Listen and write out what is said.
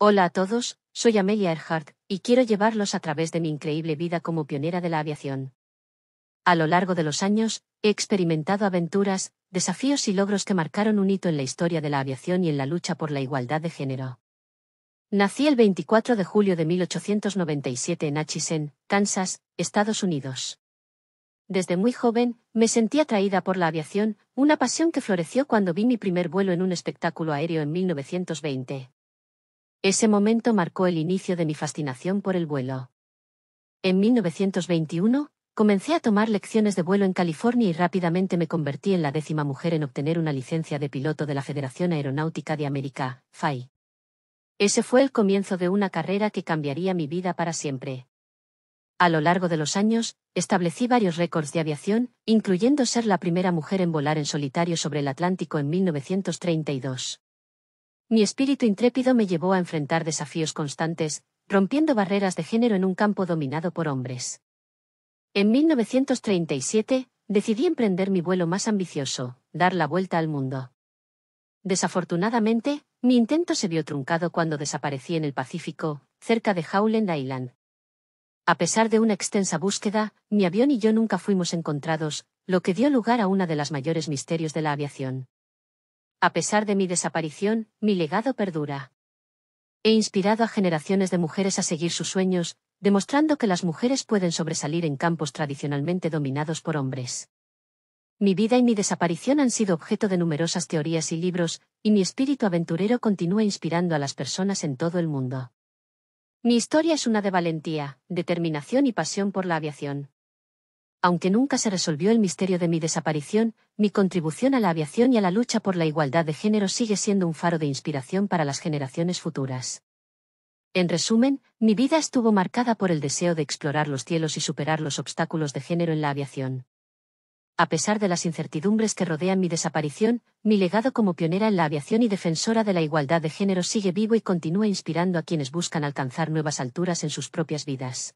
Hola a todos, soy Amelia Earhart, y quiero llevarlos a través de mi increíble vida como pionera de la aviación. A lo largo de los años, he experimentado aventuras, desafíos y logros que marcaron un hito en la historia de la aviación y en la lucha por la igualdad de género. Nací el 24 de julio de 1897 en Atchison, Kansas, Estados Unidos. Desde muy joven, me sentí atraída por la aviación, una pasión que floreció cuando vi mi primer vuelo en un espectáculo aéreo en 1920. Ese momento marcó el inicio de mi fascinación por el vuelo. En 1921, comencé a tomar lecciones de vuelo en California y rápidamente me convertí en la décima mujer en obtener una licencia de piloto de la Federación Aeronáutica de América, FAI. Ese fue el comienzo de una carrera que cambiaría mi vida para siempre. A lo largo de los años, establecí varios récords de aviación, incluyendo ser la primera mujer en volar en solitario sobre el Atlántico en 1932. Mi espíritu intrépido me llevó a enfrentar desafíos constantes, rompiendo barreras de género en un campo dominado por hombres. En 1937, decidí emprender mi vuelo más ambicioso, dar la vuelta al mundo. Desafortunadamente, mi intento se vio truncado cuando desaparecí en el Pacífico, cerca de Howland Island. A pesar de una extensa búsqueda, mi avión y yo nunca fuimos encontrados, lo que dio lugar a una de las mayores misterios de la aviación. A pesar de mi desaparición, mi legado perdura. He inspirado a generaciones de mujeres a seguir sus sueños, demostrando que las mujeres pueden sobresalir en campos tradicionalmente dominados por hombres. Mi vida y mi desaparición han sido objeto de numerosas teorías y libros, y mi espíritu aventurero continúa inspirando a las personas en todo el mundo. Mi historia es una de valentía, determinación y pasión por la aviación aunque nunca se resolvió el misterio de mi desaparición, mi contribución a la aviación y a la lucha por la igualdad de género sigue siendo un faro de inspiración para las generaciones futuras. En resumen, mi vida estuvo marcada por el deseo de explorar los cielos y superar los obstáculos de género en la aviación. A pesar de las incertidumbres que rodean mi desaparición, mi legado como pionera en la aviación y defensora de la igualdad de género sigue vivo y continúa inspirando a quienes buscan alcanzar nuevas alturas en sus propias vidas.